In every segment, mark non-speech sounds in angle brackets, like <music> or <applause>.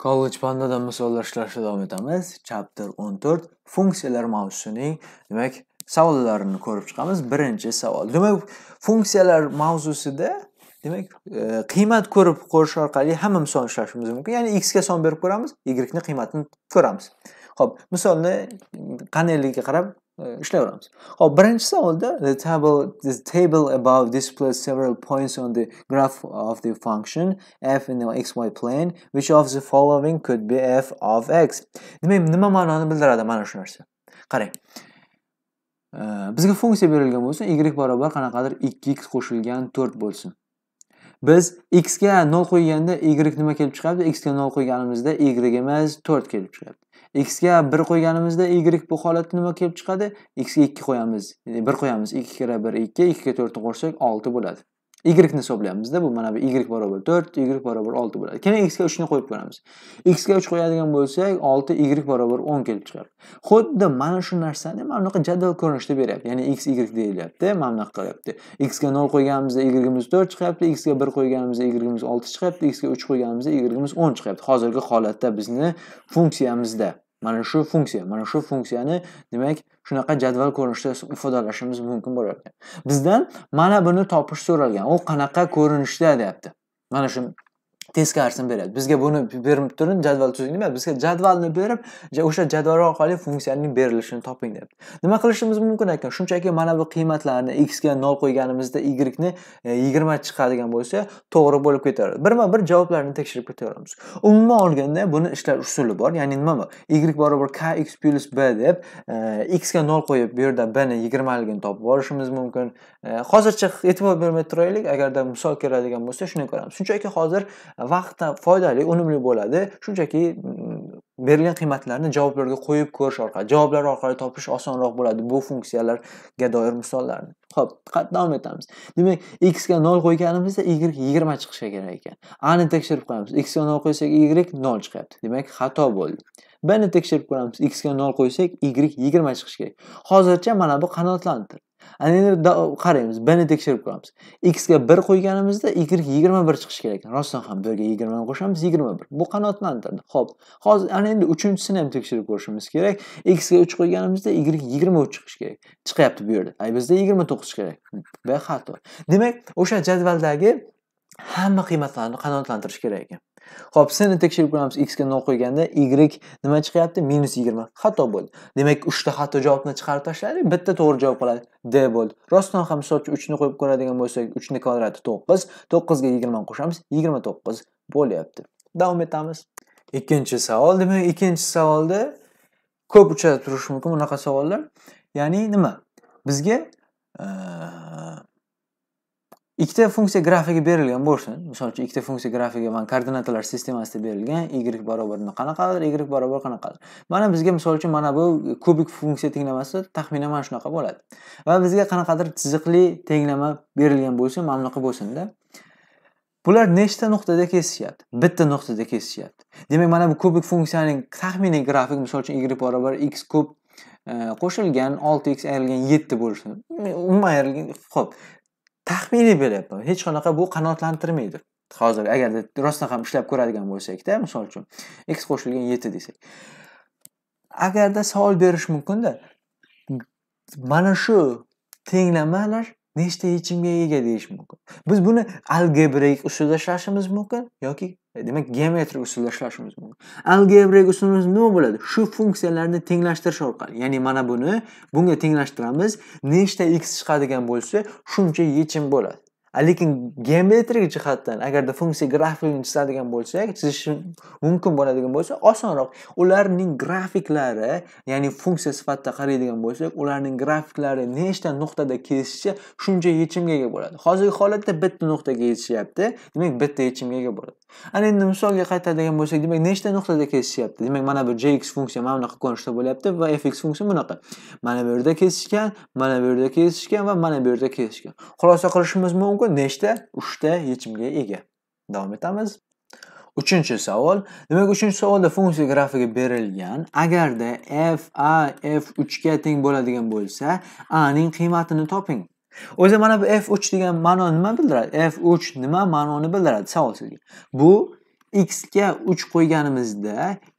College Panda'dan misollar ishlashni davom etamiz. Chapter 14 funksiyalar mavzusining demak savollarini ko'rib chiqamiz. Birinchi savol. Demak, funksiyalar mavzusida demak e, qiymat ko'rib ko'rish orqali hamma misol ishlashimiz mumkin. Ya'ni x ga son berib ko'ramiz, y ni qiymatini ko'ramiz. Xo'p, misolni qandayligiga qarab ishlayveramiz hop birinchi savolda the table this table above displays several points on the graph of the function f in the xy plane which of the following could be f of x demak nima ma'noni bildiradi mana shu narsa qarang bizga funksiya berilgan bo'lsa y barobar qanaqadir ikki x qo'shilgan to'rt bo'lsin biz x ga 0 qo'yganda y nima kelib chiqyapti x ga 0 qo'yganimizda y emas 4 kelib chiqyapti x ga 1 qo'yganimizda y bu holatda nima kelib chiqadi x ga 2 qo'yamiz 1 qo'yamiz 2 kira 1 2 2 ga 4 ni qo'shsak 6 bo'ladi yni hisoblayapmizda bu mana bu y barobar to'rt y barobar olti bo'ladi keyin x ga uchni qo'yib ko'ramiz x ga uch qo'yadigan bo'lsak olti y barobar o'n kelib chiqadi xuddi mana shu narsani mana bunaqa jadval ko'rinishda beryapti ya'ni x y deyilyapti mana bunaqa qilyapti x ga nol qo'yganimizda yimiz to'rt chiqyapti x ga bir qo'yganimizda yimiz olti chiqyapti x ga uch qo'yganimizda yimiz o'n chiqyapti hozirgi holatda bizni funksiyamizda mana shu funksiya mana shu funksiyani demak shunaqa jadval ko'rinishida ifodalashimiz mumkin bo'lar ekan bizdan mana buni topish so'ralgan u qanaqa ko'rinishda deyapti mana shu teskarisini beradi bizga buni berib turib jadval tuzing demadi bizga jadvalni berib o'sha jadval orqali funksiyaning berilishini toping deyapti nima qilishimiz mumkin ekan shunchaki mana bu qiymatlarni x ga nol qo'yganimizda y ni e, yigirma chiqadigan bo'lsa to'g'ri bo'lib ketaveradi birma bir javoblarni tekshirib ketaveramiz umuman olganda buni ishlash usuli bor ya'ni nima bu y barobar kx plyus b deb e, x ga nol qo'yib bu yerda b ni yigirmaligini topib olishimiz mumkin e, hozircha e'tibor bermay turaylik agarda misol keladigan bo'lsa shuni ko'ramiz shunchaki hozir vaqtda foydali unumli bo'ladi shunchaki mm, berilgan qiymatlarni javoblarga qo'yib ko'rish orqali javoblar orqali topish osonroq bo'ladi bu funksiyalarga doir misollarni ho'p davom etamiz demak x ga nol qo'yganimizda y yigirma chiqishi kerak ekan ani tekshirib ko'ramiz x ga nol qo'ysak y nol chiqyapti demak xato bo'ldi bni tekshirib ko'ramiz x ga nol qo'ysak y yigirma chiqishi kerak hozircha mana bu qanoatlantir ana endi qaraymiz b ni tekshirib ko'ramiz x ga bir qo'yganimizda y yigirma bir chiqishi kerak ekan rostdan ham yerga yigirmani qo'shamiz yigirma bir bu qanoatlantirdi ho'p hozir ana endi uchinchisini ham tekshirib ko'rishimiz kerak x ga uch qo'yganimizda y yigirma uch chiqishi kerak chiqyapti bu yerda bizda yigirma to'qqiz kerak bu xato demak o'sha jadvaldagi hamma qiymatlarni qanoatlantirish kerak ekan Xo'p, s ni tekshirib ko'ramiz. x ga 0 qo'yganda y nima chiqyapti? -20. Xato bo'ldi. Demak, 3 ta xato javobni chiqarib tashladik, bitta to'g'ri javob qoladi. D bo'ldi. Rostdan ham misol uchun 3 ni qo'yib ko'radigan bo'lsak, 3 ning kvadrati 9, 9 ga 20 qo'shamiz, 29 bo'lyapti. Davom etamiz. Ikkinchi savol, demak, ikkinchi savolda ko'p uchratib turish mumkin bunaqa savollar. Ya'ni nima? Bizga ikkita funksiya grafigi berilgan bo'lsin misol uchun ikkita funksiya grafigi mana koordinatalar sistemasida berilgan y barobar qanaqadir y barobar qanaqadir mana bizga misol uchun mana bu kubik funksiya tenglamasi taxminan mana shunaqa bo'ladi va bizga qanaqadir chiziqli tenglama berilgan bo'lsin mana bunaqa bo'lsinda bular nechta nuqtada kesishyapti bitta nuqtada kesishyapti demak mana bu kubik funksiyaning taxminiy grafik misol uchun y barobar x kub e, qo'shilgan olti x ayrilgan yetti bo'lsin umuman ayrilgan ho'p taxminiy beryapman hech qanaqa bu qanoatlantirmaydi hozir agarda rostdan ham ishlab ko'radigan bo'lsakda misol uchun x qo'shilgan yetti desak agarda savol berish mumkinda mana shu tenglamalar nechta yechimga ega deyish mumkin biz buni algebrik usulda ishlashimiz mumkin yoki E, demak geometrik usulda ishlashimiz mumkin algebrik usulimiz nima bo'ladi shu funksiyalarni tenglashtirish orqali ya'ni mana buni bunga tenglashtiramiz nechta x chiqadigan bo'lsa shuncha yechim bo'ladi lekin geometrik jihatdan agarda funksiya grafigini chizadigan bo'lsak chizish mumkin bo'ladigan bo'lsa osonroq ularning grafiklari ya'ni funksiya sifatida qaraydigan bo'lsak ularning grafiklari nechta nuqtada kesishsa shuncha yechimga ega bo'ladi hozirgi holatda bitta nuqtaga yetishyapti demak bitta yechimga ega bo'ladi ana endi misolga qaytadigan bo'lsak demak nechta nuqtada kesishyapti demak mana bu jx funksiya mana bunaqa ko'rinishda bo'lyapti va fx funksiya bunaqa mana bu yerda kesishgan mana bu yerda kesishgan va mana bu yerda kesishgan xulosa qilishimiz mumkin nechta uchta yechimga ega davom etamiz uchinchi savol demak uchinchi savolda funksiya grafigi berilgan agarda f a f uchga teng bo'ladigan bo'lsa a ning qiymatini toping o'zi mana bu f uch degan ma'no nima bildiradi f uch nima ma'noni bildiradi savol sizga bu x ga uch qo'yganimizda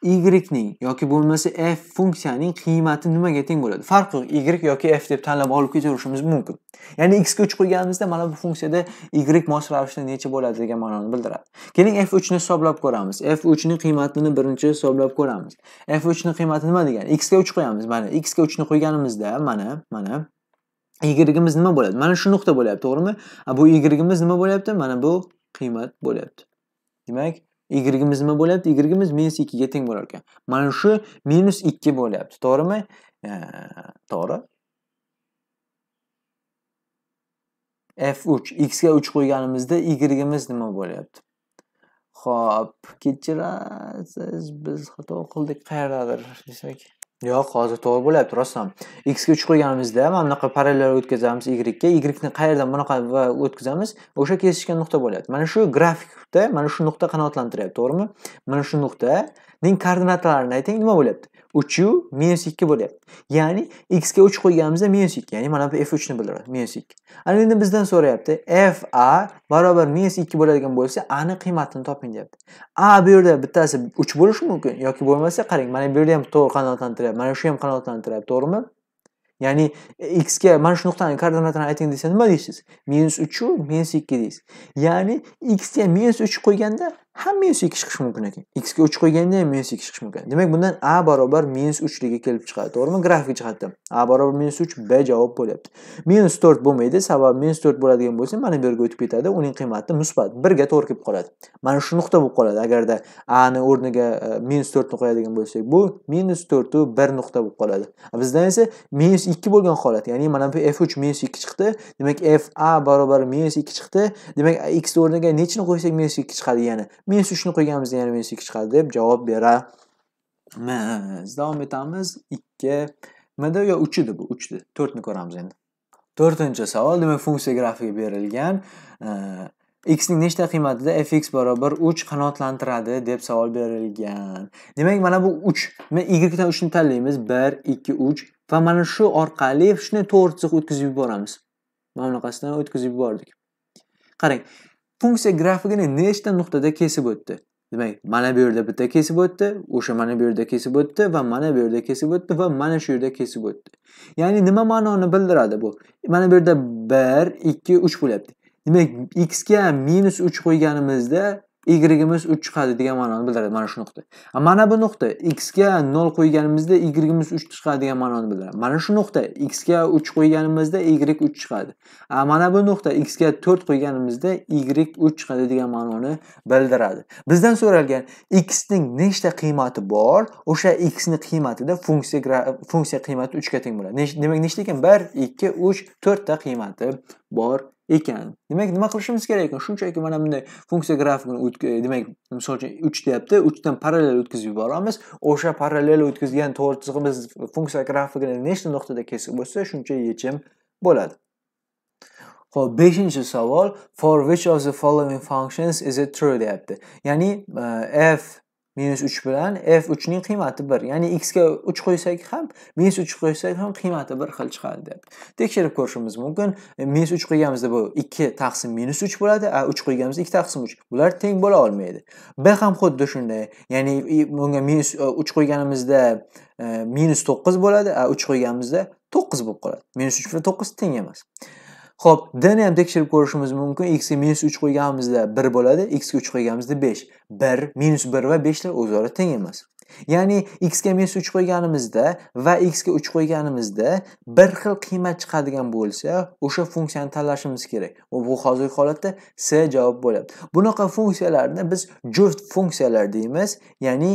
y ning yoki bo'lmasa f funksiyaning qiymati nimaga teng bo'ladi farqi yo'q y yoki f deb tanlab olib ketaverishimiz mumkin ya'ni x ga uch qo'yganimizda mana bu funksiyada y mos ravishda necha bo'ladi degan ma'noni bildiradi keling f uchni hisoblab ko'ramiz f uchning qiymatini birinchi hisoblab ko'ramiz f uchni qiymati nima degani x ga uch qo'yamiz mana x ga uchni qo'yganimizda mana mana y nima bo'ladi? Mana shu nuqta bo'lyapti, to'g'rimi? Bu y nima bo'lyapti? Mana bu qiymat bo'lyapti. Demak, y nima bo'lyapti? y minus -2 ga teng bo'lar ekan. Mana shu -2 bo'lyapti, to'g'rimi? To'g'ri. f uch x ga 3 qo'yganimizda y nima bo'lyapti? Xo'p, kechirasiz, biz xato qildik qayerdadir desak. Yo'q, hozir to'g'ri bo'lyapti rostdan. x ga 3 qo'yganimizda mana bunaqa parallel o'tkazamiz y ga, y ni qayerdan bunaqa va o'tkazamiz, o'sha kesishgan nuqta bo'lyapti. Mana shu grafikda mana shu nuqta qanoatlantiryapti, to'g'rimi? Mana shu nuqta ning koordinatalarini ayting, nima bo'lyapti? 3u minus 2 bo'lyapti. Ya'ni x ga 3 qo'yganimizda minus 2, ya'ni mana bu f3 ni bildiradi, minus 2. Ana endi bizdan so'rayapti, f a barobar minus 2 bo'ladigan bo'lsa, a ni qiymatini toping deyapti. a bu yerda bittasi 3 bo'lishi mumkin yoki bo'lmasa qarang, mana bu yerda ham to'g'ri qanoatlantiryapti, mana shu ham qanoatlantiryapti, to'g'rimi? Ya'ni x ga mana shu nuqtani koordinatini ayting desa nima deysiz? -3 u -2 deysiz. Ya'ni x ga -3 qo'yganda ham minus ikki chiqishi mumkin ekan x ga uch qo'yganda ham minus ikki chiqishi mumkin demak bundan a barobar minus uchligi kelib chiqadi to'g'rimi grafik jihatdan a barobar minus uch b javob bo'lyapti minus to'rt bo'lmaydi sababi minus to'rt bo'ladigan bo'lsa mana bu yerga o'tib ketadi uning qiymati musbat birga to'g'ri kelib qoladi mana shu nuqta bo'lib qoladi agarda ani o'rniga e, minus to'rtni qo'yadigan bo'lsak bu minus to'rtu bir nuqta bo'lib qoladi bizdan esa minus ikki bo'lgan holat ya'ni mana bu f uch minus ikki chiqdi demak f a barobar minus ikki chiqdi demak x o'rniga nechini qo'ysak minus ikki chiqadi yana Messi shuni qo'yganimizda yana Messi 2 chiqadi deb javob beramiz. Davom etamiz. 2 nimada yo 3 edi bu 3 edi 4 ni ko'ramiz endi. 4-chi savol demak funksiya grafigi berilgan x ning nechta qiymatida fx barobar 3 qanoatlantiradi deb savol berilgan. Demak, mana bu 3. y dan 3 ni tanlaymiz. 1 2 3 va mana shu orqali shuni to'g'ri chiziq o'tkazib yuboramiz. Mana bunaqasidan o'tkazib yubordik. Qarang, funksiya grafigini nechta nuqtada kesib o'tdi demak mana bu yerda bitta kesib o'tdi o'sha mana bu yerda kesib o'tdi va mana bu yerda kesib o'tdi va mana shu yerda kesib o'tdi ya'ni nima ma'noni bildiradi bu mana bu yerda bir ikki uch bo'lyapti demak x ga minus uch qo'yganimizda y'imiz uch chiqadi degan ma'noni bildiradi mana shu nuqta mana bu nuqta x ga nol qo'yganimizda y'imiz uch chiqadi degan ma'noni bildiradi mana shu nuqta x ga uch qo'yganimizda y uch chiqadi mana bu nuqta x ga to'rt qo'yganimizda y uch chiqadi degan ma'noni bildiradi bizdan so'ralgan x ning nechta qiymati bor o'sha x ni qiymatida funksiya funksiya qiymati uchga teng bo'ladi demak nechta ekan bir ikki uch to'rtta qiymati bor ekan demak nima qilishimiz kerak ekan shunchaki mana bunday funksiya grafigini demak misol uchun uch deyapti uchdan parallel o'tkazib yuboramiz o'sha parallel o'tkazgan to'g'ri chizig'imiz funksiya grafigini nechta nuqtada kesib o'tsa shuncha yechim bo'ladi ho'p beshinchi savol for which of the following functions is it true deyapti ya'ni e, f minus 3 bilan f3 ning qiymati 1. Ya'ni x ga 3 qo'ysak ham, minus 3 qo'ysak ham qiymati 1 xil chiqadi, deb. Tekshirib ko'rishimiz mumkin. E, minus 3 qo'yganimizda bu 2 taqsim minus 3 bo'ladi, a 3 qo'yganimizda 2 taqsim 3. Bular teng bo'la olmaydi. b ham xuddi shunday. Ya'ni e, bunga minus 3 e, qo'yganimizda minus 9 bo'ladi, a 3 qo'yganimizda 9 bo'lib qoladi. Minus 3 bilan 9 teng emas. Xo'p, d ni ham tekshirib ko'rishimiz mumkin. x ga -3 qo'yganimizda 1 bo'ladi, x ga 3 qo'yganimizda 5. 1, -1 va 5 lar o'zaro teng emas. Ya'ni x ga -3 qo'yganimizda va x ga 3 qo'yganimizda bir xil qiymat chiqadigan bo'lsa, o'sha funksiyani tanlashimiz kerak. Bu hozirgi holatda C javob bo'ladi. Bunaqa funksiyalarni biz juft funksiyalar deymiz, ya'ni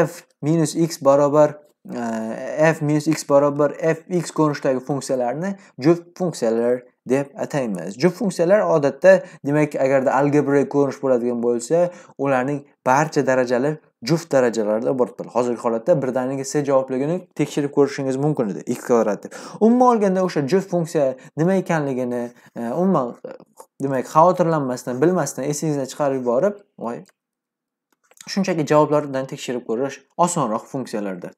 f minus x barobar f minus x barobar f x ko'rinishidagi funksiyalarni juft funksiyalar deb ataymiz juft funksiyalar odatda demak agarda algebraik ko'rinish bo'ladigan bo'lsa ularning barcha darajalari juft darajalarda iboratdir hozirgi holatda birdaniga c javobligini tekshirib ko'rishingiz mumkin edi x kvadrat deb umuman olganda o'sha juft funksiya nima ekanligini e, umuman demak xavotirlanmasdan bilmasdan esingizdan chiqarib yuborib voy shunchaki javoblardan tekshirib ko'rish osonroq funksiyalarda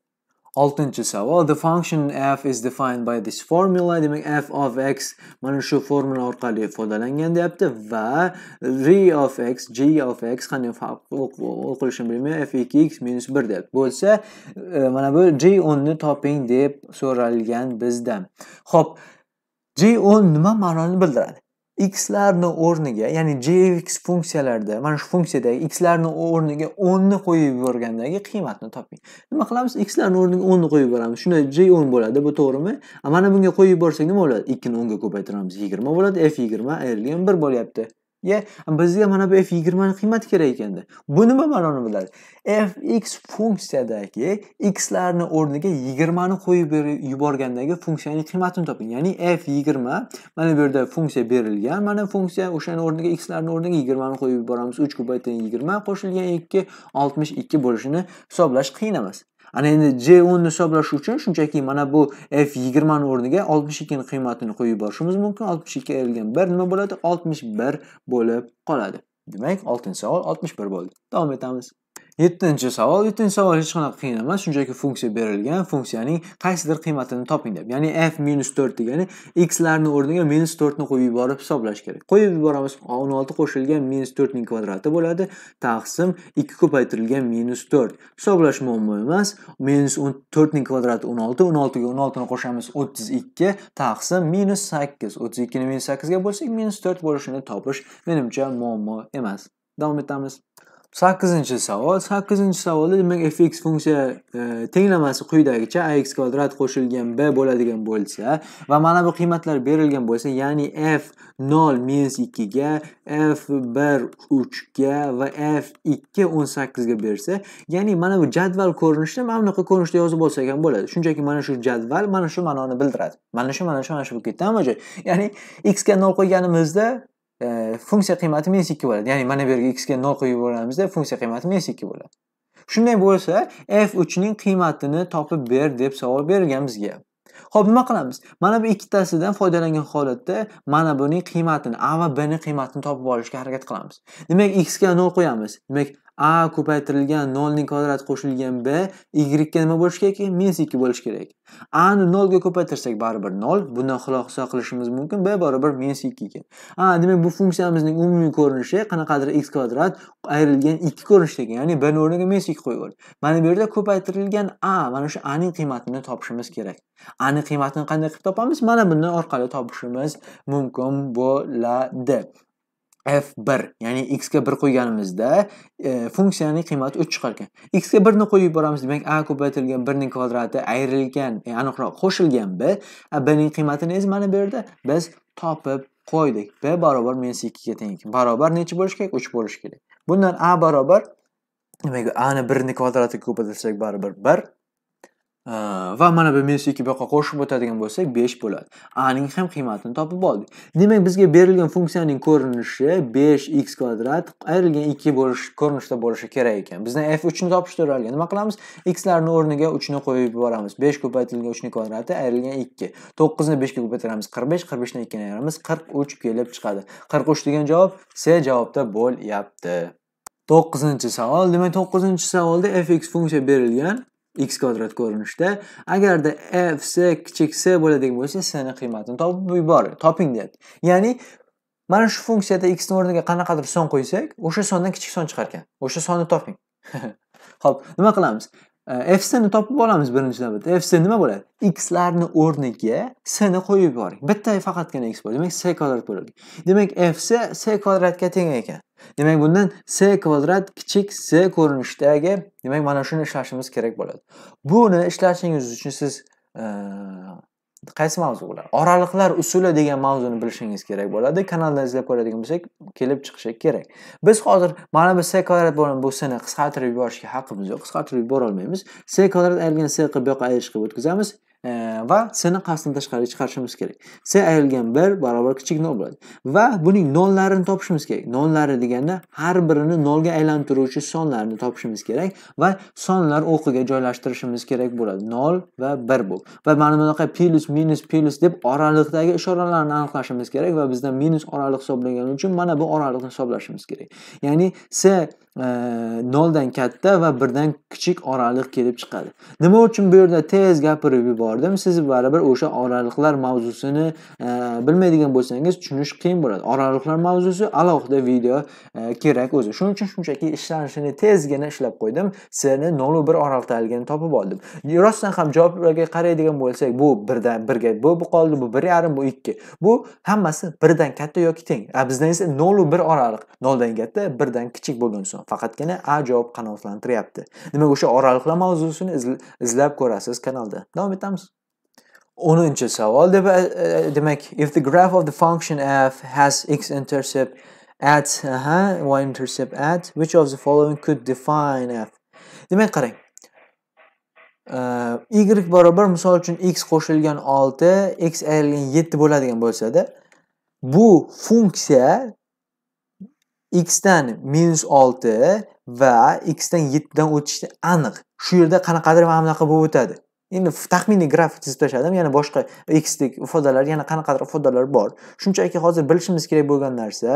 6 savol the function f is defined by this formula demak f of x mana shu formula orqali ifodalangan deyapti va r of x g of x qanday o'qilishini bilmay f ikki x minus bir bo'lsa e, mana bu g o'nni toping deb so'ralgan bizdan ho'p g o'n nima ma'noni bildiradi xlarni o'rniga ya'ni jx funksiyalarida mana shu funksiyadagi xlarni o'rniga 10 ni qo'yib yuborgandagi qiymatni toping nima qilamiz xlarni o'rniga 10 ni qo'yib yuboramiz shunda j 10 bo'ladi bu to'g'rimi mana bunga qo'yib yuborsak nima bo'ladi 2 ni 10 ga ko'paytiramiz 20 bo'ladi f 20 ayrilgan 1 bo'lyapti ye bizga mana bu f yigirmani qiymati kerak ekanda bu nima ma'noni biladi f x funksiyadagi x larni o'rniga yigirmani qo'yib yuborgandagi funksiyaning qiymatini toping ya'ni f yigirma mana bu yerda funksiya berilgan mana funksiya o'shani o'rniga x larni o'rniga yigirmani qo'yib yuboramiz uch kubaytdan yigirma qo'shilgan ikki oltmish ikki bo'lishini hisoblash qiyin emas ana endi j o'n hisoblash uchun shunchaki mana bu f yigirmani o'rniga oltmish ikkini qiymatini qo'yib yuborishimiz mumkin oltmish ikki ayrilgan bir nima bo'ladi oltmish bir bo'lib qoladi demak oltinchi savol oltmish bir bo'ldi davom etamiz yettinchi savol yettinchi savol hech qanaqa qiyin emas shunchaki funksiya berilgan funksiyaning qaysidir qiymatini toping deb ya'ni f minus to'rt degani x larni o'rniga minus to'rtni qo'yib yuborib hisoblash kerak qo'yib yuboramiz o'n olti qo'shilgan minus to'rtning kvadrati bo'ladi taqsim ikki ko'paytirilgan minus to'rt hisoblash muammo emas minus o'n to'rtning kvadrati o'n olti o'n oltiga o'n oltini qo'shamiz o'ttiz ikki taqsim minus sakkiz o'ttiz ikkini minus sakkizga bo'lsak minus to'rt bo'lishini topish menimcha muammo emas davom etamiz sakkizinchi savol sakkizinchi savolda demak fx funksiya e, tenglamasi quyidagicha ax kvadrat qo'shilgan b bo'ladigan bo'lsa va mana bu qiymatlar berilgan bo'lsa ya'ni f nol minus ikkiga f bir uchga va f ikki o'n sakkizga bersa ya'ni mana bu jadval ko'rinishida mana bunaqa ko'rinishda yozib olsak ham bo'ladi shunchaki mana shu jadval mana shu ma'noni bildiradi mana shu mana shu mana shu bo'lib ketdi hamma joy ya'ni x ga nol qo'yganimizda funksiya qiymati minus ikki bo'ladi ya'ni mana bu yerga x ga nol qo'yib yuboramizda funksiya qiymati minus ikki bo'ladi shunday bo'lsa f uchning qiymatini topib ber deb savol berilgan bizga ho'p nima qilamiz mana bu ikkitasidan foydalangan holatda mana buning qiymatini a va bni qiymatini topib olishga harakat qilamiz demak x ga nol qo'yamiz demak a ko'paytirilgan nolning kvadrati qo'shilgan b yga nima bo'lishi kerak minus ikki bo'lishi kerak a ni nolga ko'paytirsak baribir nol bundan xulosa qilishimiz mumkin b barobar minus ekan a demak bu funksiyamizning umumiy ko'rinishi qanaqadir x kvadrat ayrilgan ikki ekan ya'ni b o'rniga minus ikki qo'yib mana bu yerda ko'paytirilgan a mana shu a ning qiymatini topishimiz kerak a qiymatini qanday qilib topamiz mana bundan orqali topishimiz mumkin bo'ladi f1 ya'ni x ga 1 qo'yganimizda e, funksiyaning qiymati 3 chiqar ekan. x ga 1 ni qo'yib yuboramiz, demak a ko'paytirilgan 1 ning kvadrati ayrilgan, e, aniqroq qo'shilgan b, b ning qiymatini esa mana bu yerda biz topib qo'ydik. b barobar -2 ga teng. Barobar necha bo'lishi kerak? 3 bo'lishi kerak. Bundan a barobar demak, a ni 1 ning kvadratiga ko'paytirsak baribir 1 Э, va mana bu minus ikki bu yoqqa qo'shib o'tadigan bo'lsak besh bo'ladi a ning ham qiymatini topib oldik demak bizga berilgan funksiyaning ko'rinishi besh x kvadrat ayrilgan ikki bo'lish ko'rinishda bo'lishi kerak ekan bizdan f uchni topish so'ralgan nima qilamiz xlarni o'rniga uchni qo'yib yuboramiz besh ko'paytirilgan uchni kvadrati ayrilgan ikki to'qqizni beshga ko'paytiramiz qirq besh qirq beshdan ikkini ayiramiz qirq uch kelib chiqadi qirq uch degan javob c javobda bo'lyapti to'qqizinchi savol demak to'qqizinchi savolda fx funksiya berilgan x kvadrat ko'rinishda agarda f c kichik c bo'ladigan bo'lsa c ning qiymatini topib yubor toping deyapti ya'ni mana shu funksiyada x ni o'rniga qanaqadir son qo'ysak o'sha sondan kichik son chiqar ekan o'sha sonni toping ho'p <laughs> nima qilamiz fsni topib olamiz birinchi navbatda fs nima bo'ladi xlarni o'rniga sni qo'yib yuboring bitta faqatgina x bor demak c kvadrat bo'ladi demak fc c kvadratga teng ekan demak bundan c kvadrat kichik c ko'rinishdagi demak mana shuni ishlashimiz kerak bo'ladi buni ishlashingiz uchun siz qaysi mavzu ular oraliqlar usuli degan mavzuni bilishingiz kerak bo'ladi kanalda izlab ko'radigan bo'lsak kelib chiqishi kerak biz hozir mana bu c kvadrat bo'lgan bu qisqartirib yuborishga haqqimiz yo'q qisqartirib yuborolmaymiz c kvadrat ayrilgan c qilib bu yoqqa ayrish qilib o'tkazamiz va sni qasdan tashqariga chiqarishimiz kerak s ayrilgan bir barobar kichik nol bo'ladi va buning nollarini topishimiz kerak nollari deganda har birini nolga aylantiruvchi sonlarni topishimiz kerak va sonlar o'qiga joylashtirishimiz kerak bo'ladi nol va bir bo'lib va mana bunaqa plyus minus plyus deb oraliqdagi ishoralarni aniqlashimiz kerak va bizda minus oraliq hisoblangani uchun mana bu oraliqni hisoblashimiz kerak ya'ni s noldan katta va birdan kichik oraliq kelib chiqadi nima uchun bu yerda tez gapirib yubordim siz baribir o'sha oraliqlar mavzusini e, bilmaydigan bo'lsangiz tushunish qiyin bo'ladi oraliqlar mavzusi alohida video e, kerak o'zi shuning uchun shunchaki ishlanishini tezgina ishlab qo'ydim seni nolu bir oraliqdaligini topib oldim rostdan ham javoblarga qaraydigan bo'lsak bu birdan birga bu bu qoldi bu bir yarim bu ikki bu hammasi birdan katta yoki teng bizdan esa nolu bir oraliq noldan katta birdan kichik bo'lgan son faqatgina a javob qanoatlantiryapti demak o'sha oraliqlar mavzusini izlab ko'rasiz kanalda davom etamiz o'ninchi savol deb e, e, demak if the graph of the function f has x intercept at uh -huh, y intercept at which of the following could define f demak qarang e, y barobar misol uchun x qo'shilgan 6 x ayrilgan 7 bo'ladigan bo'lsada bu funksiya x dan minus 6 va x dan 7 dan o'tishi aniq shu yerda qanaqadir mana bunaqa bo'lib o'tadi endi taxminiy grafik chizib tashladim yana boshqa x tik ifodalar yana qanaqadir ifodalar bor shunchaki hozir bilishimiz kerak bo'lgan narsa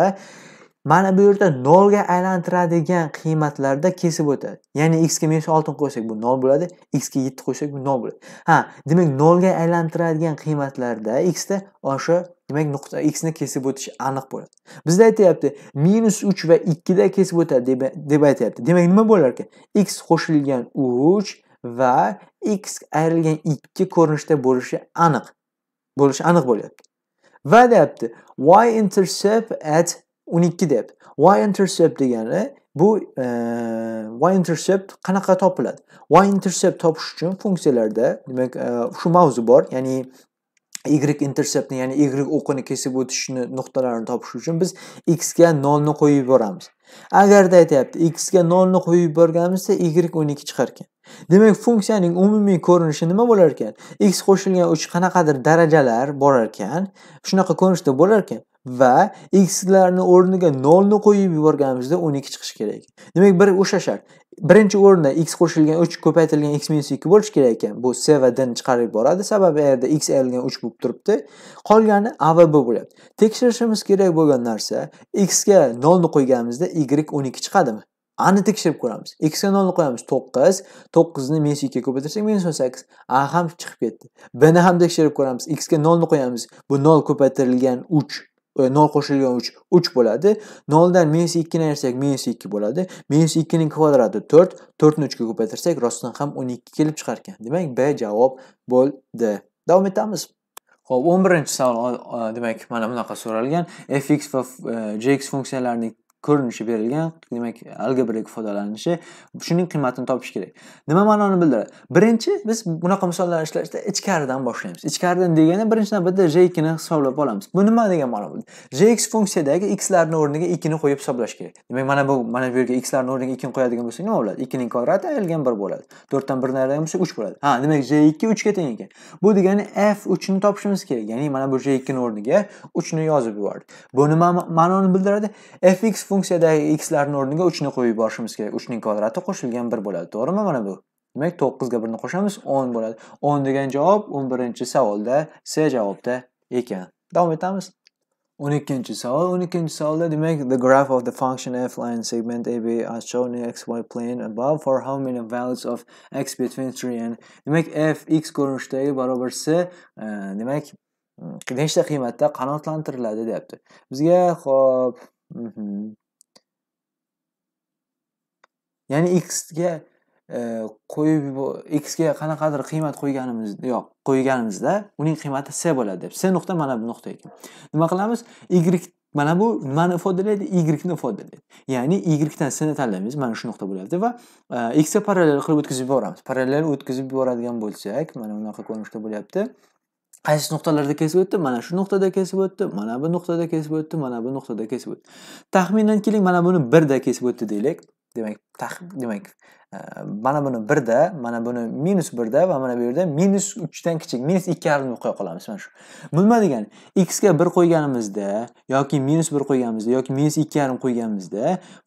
mana bu yerda nolga aylantiradigan qiymatlarda kesib o'tadi ya'ni x ga minus 6 qo'ysak bu nol bo'ladi x ga 7 qo'ysak bu nol bo'ladi ha demak nolga aylantiradigan qiymatlarda x da o'sha demak nuqta x ni kesib o'tishi aniq bo'ladi bizda aytyapti minus uch va ikkida kesib o'tadi deb aytyapti demak nima bo'lar ekan x qo'shilgan uch va x ayrilgan ikki ko'rinishda bo'lishi aniq bo'lishi aniq bo'lyapti va deyapti y intercept at o'n ikki deyapti y intercept degani bu e, y intercept qanaqa topiladi y intercept topish uchun funksiyalarda demak e, shu e, mavzu bor ya'ni y interseptni ya'ni y o'qini kesib o'tishni nuqtalarini topish uchun biz x ga 0 ni qo'yib yuboramiz agarda aytyapti x ga 0 ni qo'yib yuborganimizda y 12 chiqar ekan demak funksiyaning umumiy ko'rinishi nima bo'lar ekan x qo'shilgan 3 qanaqadir darajalar borar ekan shunaqa ko'rinishda bo'lar ekan va xlarni o'rniga 0 ni qo'yib yuborganimizda 12 chiqishi kerak. Demak, bir o'sha shart. Birinchi o'rinda x qo'shilgan 3 ko'paytirilgan x minus 2 bo'lishi kerak ekan. Bu c va d ni chiqarib boradi, sababi u yerda x ayrilgan 3 bo'lib turibdi. Qolgani a va b bo'lyapti. Tekshirishimiz kerak bo'lgan narsa x ga 0 ni qo'yganimizda y 12 chiqadimi? ani tekshirib ko'ramiz x ga 0 ni qo'yamiz 9 9 ni minus ga ko'paytirsak minus a ham chiqib ketdi bni ham tekshirib ko'ramiz x ga 0 ni qo'yamiz bu 0 ko'paytirilgan 3 nol qo'shilgan 3 uch bo'ladi. 0 dan minus 2 ni ayirsak minus 2 bo'ladi. Minus 2 ning kvadrati 4. 4 ni 3 ga ko'paytirsak rostdan ham 12 kelib chiqar ekan. Demak, B javob bo'ldi. Davom etamiz. Xo'p, 11-savol demak, mana bunaqa so'ralgan. fx va jx e, funksiyalarining ko'rinishi berilgan demak algebrik ifodalanishi shuning qiymatini topish kerak nima ma'noni bildiradi birinchi biz bunaqa misollarni ishlashda ichkaridan boshlaymiz ichkaridan degani birinchi navbatda j ikkini hisoblab olamiz bu nima degan ma'no bo'ldi jx funksiyadagi larni o'rniga ikkini qo'yib hisoblash kerak demak mana bu mana bu yerga larni o'rniga ikkini qo'yadigan bo'lsak nima bo'ladi ikkining kvadrati ayrilgan bir bo'ladi to'rtdan birni ayiradigan bo'lsak uch bo'ladi ha demak j ikki uchga teng ekan bu degani f uchni topishimiz kerak ya'ni mana bu j ikkini o'rniga uchni yozib yubordik bu nima ma'noni bildiradi fx funksiyadagi x-larning o'rniga 3 ni qo'yib yuborishimiz kerak. 3 ning kvadrati qo'shilgan 1 bo'ladi, to'g'rimi mana bu? Demak, 9 ga 1 ni qo'shamiz, 10 bo'ladi. 10 degan javob 11-savolda C javobda ekan. Davom etamiz. 12 savol. 12-savolda demak, the graph of the function f line segment AB as shown in xy plane above for how many values of x between 3 and demak, f x ko'rinishidagi barobar C, e, demak, mm, nechta qiymatda qanoatlantiriladi deyapti. Bizga, xo'p, mhm. ya'ni x ga e, qo'yib x ga qanaqadir qiymat qo'yganimiz yo'q qo'yganimizda uning qiymati c bo'ladi deb c nuqta mana bu nuqta ekan nima qilamiz y mana bu nimani ifodalaydi yni ifodalaydi ya'ni ydan sni tanlaymiz mana shu nuqta bo'ladi va e, x ga parallel qilib o'tkazib yuboramiz parallel o'tkazib yuboradigan bo'lsak mana bunaqa ko'rinishda bo'lyapti qaysi nuqtalarda kesib o'tdi mana shu nuqtada kesib o'tdi mana bu nuqtada kesib o'tdi mana bu nuqtada kesib o'tdi taxminan keling mana buni birda kesib o'tdi deylik de, mijn de mana buni birda mana buni minus birda va mana bu yerda minus uchdan kichik minus ikki harfini qo'ya qolamiz mana shu nima degani xga bir qo'yganimizda yoki minus bir qo'yganimizda yoki minus ikki yarim qo'yganimizda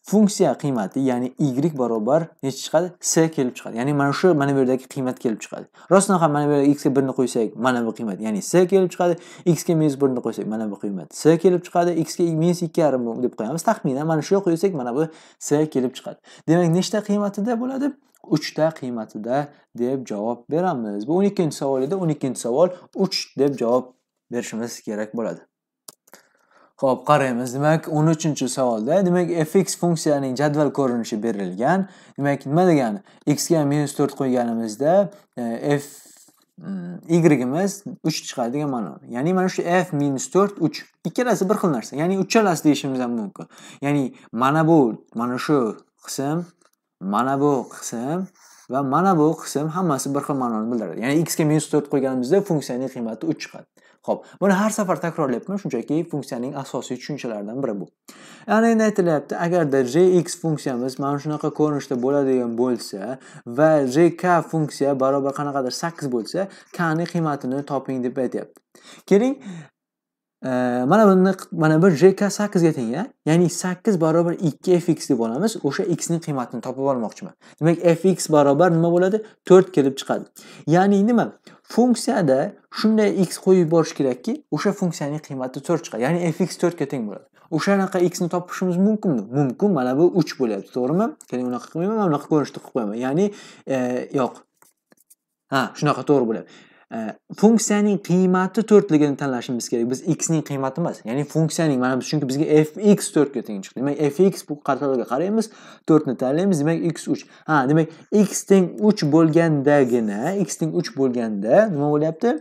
funksiya qiymati ya'ni y barobar nechi chiqadi s kelib chiqadi ya'ni mana shu mana bu yerdagi qiymat kelib chiqadi rostdan ham mana bu yerda xga birni qo'ysak mana bu qiymat ya'ni s kelib chiqadi xga minus birni qo'ysak mana bu qiymat s kelib chiqadi xga minus ikki yarim deb qo'yamiz taxminan mana shu yoqqa qo'ysak mana bu s kelib chiqadi demak nechta qiymatida bo'ladi bo'ladi uchta qiymatida deb javob beramiz bu o'n ikkinchi savol edi o'n ikkinchi savol uch deb javob berishimiz kerak bo'ladi Xo'p, qaraymiz. Demak, 13-savolda, demak, fx funksiyaning jadval ko'rinishi berilgan. Demak, nima degani? x ga -4 qo'yganimizda e, f mm, yimiz uch 3 chiqadi degan ma'no. Ya'ni mana shu f -4 3 ikkalasi bir xil narsa. Ya'ni uchalasi deyishimiz ham mumkin. Ya'ni mana bu, mana shu qism mana bu qism va mana bu qism hammasi bir xil ma'noni bildiradi ya'ni x ga minus to'rt qo'yganimizda funksiyaning qiymati uch chiqadi ho'p buni har safar takrorlayapman shunchaki funksiyaning asosiy tushunchalaridan biri bu ana endi aytilyapti agarda jx funksiyamiz mana shunaqa ko'rinishda bo'ladigan bo'lsa va jk funksiya barobar qanaqadir sakkiz bo'lsa kni qiymatini toping deb aytyapti keling mana buni mana bu jk sakkizga teng ya ya'ni sakkiz barobar ikki fx deb olamiz o'sha x ning qiymatini topib olmoqchiman demak fx barobar nima bo'ladi to'rt kelib chiqadi ya'ni nima funksiyada shunday x qo'yib borish kerakki o'sha funksiyaning qiymati to'rt chiqadi ya'ni fx to'rtga teng bo'ladi o'shanaqa xni topishimiz mumkinmi mumkin mana bu uch bo'lyapti to'g'rimi keling unaqa qilmayman mana bunaqa ko'rinishda qilib qo'yaman ya'ni e, yo'q ha shunaqa to'g'ri bo'ladi Э, funksiyaning qiymati to'rtligini tanlashimiz kerak biz x ning qiymati emas ya'ni funksiyaning mana biz chunki bizga fx to'rtga teng chiqdi demak fx bu qatorga qaraymiz to'rtni tanlaymiz demak x uch ha demak x teng uch bo'lgandagina x teng uch bo'lganda nima bo'lyapti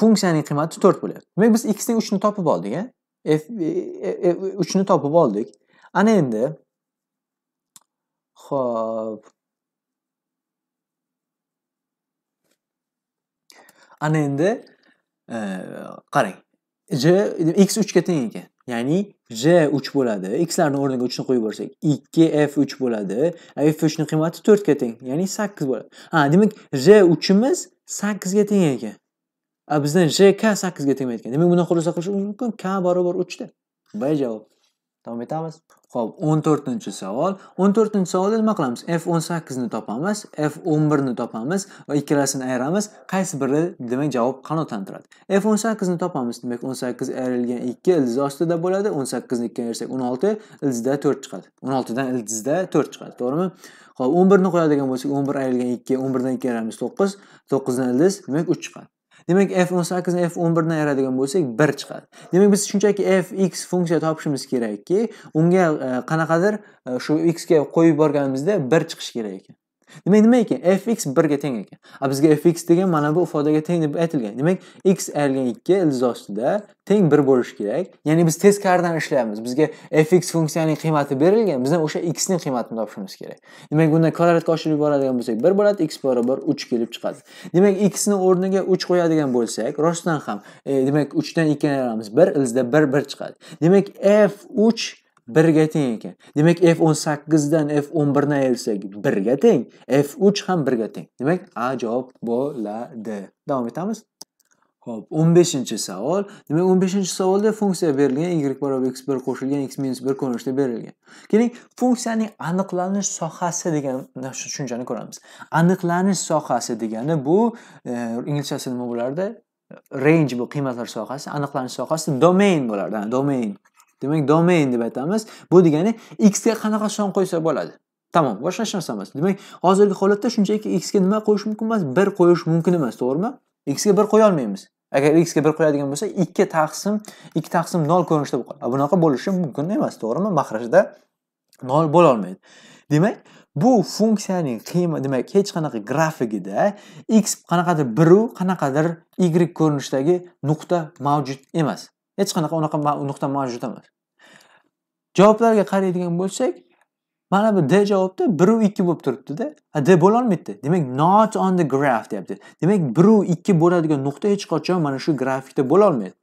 funksiyaning qiymati to'rt bo'lyapti demak biz x teng uchni topib oldik a e, e, e, uchni topib oldik ana endi ho'p ana endi e, qarang j x uchga teng ekan ya'ni j uch bo'ladi xlarni o'rniga uchni qo'yib yuborsak ikki f uch bo'ladi f uchni qiymati to'rtga teng ya'ni sakkiz bo'ladi ha demak j uchimiz sakkizga teng ekan bizda bizdan jk sakkizga tegmaydi ekan demak buni xulosa qilish mumkin k barobar uchda b javob davom etamiz ho'p o'n to'rtinchi savol o'n to'rtinchi savolda nima qilamiz f o'n sakkizni topamiz f o'n birni topamiz va ikkalasini ayiramiz qaysi biri demak javob qanoatlantiradi f o'n sakkizni topamiz demak o'n sakkiz ayrilgan ikki ildiz ostida bo'ladi o'n sakkizni ikkiga ayirsak o'n olti ildizda to'rt chiqadi o'n oltidan ildizda to'rt chiqadi to'g'rimi ho'p o'n birni qo'yadigan bo'lsak o'n bir ayrilgan ikki o'n birdan ikki ayiramiz to'qqiz to'qqizdan ildiz demak uch chiqadi Demak, f 18 sakkizni f 11 dan ayiradigan bo'lsak, 1 chiqadi. Demak, biz shunchaki f x funksiya topishimiz kerakki, unga e, qanaqadir e, shu x ga qo'yib borganimizda 1 chiqishi kerak ekan. Demak, nima ekan? fx 1 ga teng ekan. A bizga fx degan mana bu ifodaga teng deb aytilgan. Demak, x ayrilgan 2 ostida teng 1 bo'lishi kerak. Ya'ni biz teskaridan ishlaymiz. Bizga fx funksiyasining qiymati berilgan, bizdan o'sha x ning qiymatini topishimiz kerak. Demak, bunda kvadratga oshirib yuboradigan bo'lsak, 1 bo'ladi, x 3 kelib chiqadi. Demak, x ning o'rniga 3 qo'yadigan bo'lsak, rostdan ham, e, demak 3 dan 2 ni olamiz. 1 ilizda 1 1 chiqadi. Demak, f3 1ga teng ekan. Demak, F18 dan F11 ni ayirsak 1ga teng, F3 ham 1ga teng. Demak, A javob bo'ladi. Davom etamiz. Xo'p, 15-savol. Demak, 15-savolda funksiya berilgan y barobar x1 qo'shilgan x-1 ko'rinishda berilgan. Keling, funksiyaning aniqlanish sohasi degan tushunchani ko'ramiz. Aniqlanish sohasi degani bu e, inglizchasi nima bo'lardi? Range bu qiymatlar sohasi, aniqlanish sohasi domain bo'lardi. Domain. demak domain deb aytamiz bu degani x ga qanaqa son qo'ysa bo'ladi tamom boshqa hech narsa emas demak hozirgi holatda shunchaki x ga nima qo'yish mumkin emas bir qo'yish mumkin emas to'g'rimi x ga bir qo'ya olmaymiz agar x ga bir qo'yadigan bo'lsa ikki taqsim ikki taqsim nol ko'rinishda bo'ladi bunaqa bo'lishi mumkin emas to'g'rimi mahrajda nol bo'lolmaydi demak bu funksiyaning qiyma demak hech qanaqa grafigida x qanaqadir biru qanaqadir y ko'rinishdagi nuqta mavjud emas hech qanaqa unaqa nuqta mavjud emas javoblarga qaraydigan bo'lsak mana bu d javobda biru ikki bo'lib turibdida d bo'lolmaydida demak not on the graph deyapti demak biru ikki bo'ladigan nuqta hech qachon mana shu grafikda bo'lolmaydi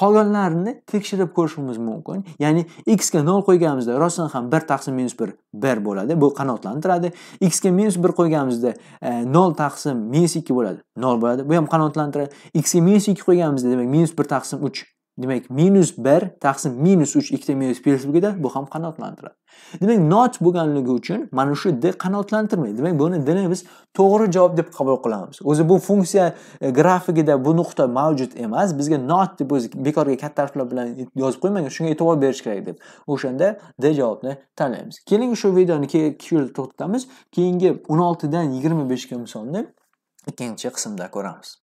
qolganlarini tekshirib ko'rishimiz mumkin ya'ni x ga nol qo'yganimizda rostdan ham bir taqsim minus bir bir bo'ladi bu qanoatlantiradi x ga minus bir qo'yganimizda e, nol taqsim minus ikki bo'ladi nol bo'ladi bu ham qanoatlantiradi x ga minus ikki qo'yganimizda demak minus bir taqsim uch demak minus bir taqsim minus uch ikkita minus belgida bu ham qanoatlantiradi demak not bo'lganligi uchun mana shu d qanoatlantirmaydi demak buni dni biz to'g'ri javob deb qabul qilamiz o'zi bu funksiya e, grafigida bu nuqta mavjud emas bizga not deb o'zi bekorga katta harflar bilan yozib qo'ymagan shunga e'tibor berish kerak deb o'shanda d javobni tanlaymiz keling shu videoni shu yerda to'xtatamiz keyingi o'n oltidan yigirma beshga misolni ikkinchi qismda ko'ramiz